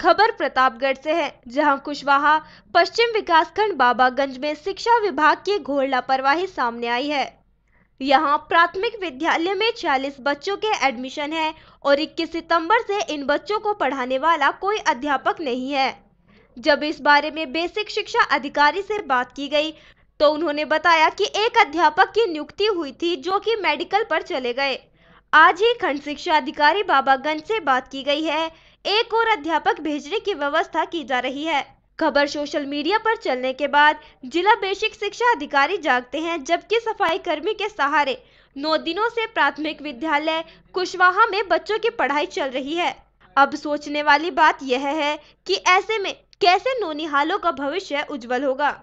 खबर प्रतापगढ़ से है जहां कुशवाहा पश्चिम विकासखंड बाबागंज में शिक्षा विभाग की घोर लापरवाही सामने आई है यहां प्राथमिक विद्यालय में 40 बच्चों के एडमिशन है और 21 सितंबर से इन बच्चों को पढ़ाने वाला कोई अध्यापक नहीं है जब इस बारे में बेसिक शिक्षा अधिकारी से बात की गई तो उन्होंने बताया कि एक अध्यापक की नियुक्ति हुई थी जो कि मेडिकल पर चले गए आज ही खंड शिक्षा अधिकारी बाबागंज से बात की गई है एक और अध्यापक भेजने की व्यवस्था की जा रही है खबर सोशल मीडिया पर चलने के बाद जिला बेसिक शिक्षा अधिकारी जागते हैं जबकि सफाई कर्मी के सहारे नौ दिनों से प्राथमिक विद्यालय कुशवाहा में बच्चों की पढ़ाई चल रही है अब सोचने वाली बात यह है कि ऐसे में कैसे नोनिहालों का भविष्य उज्जवल होगा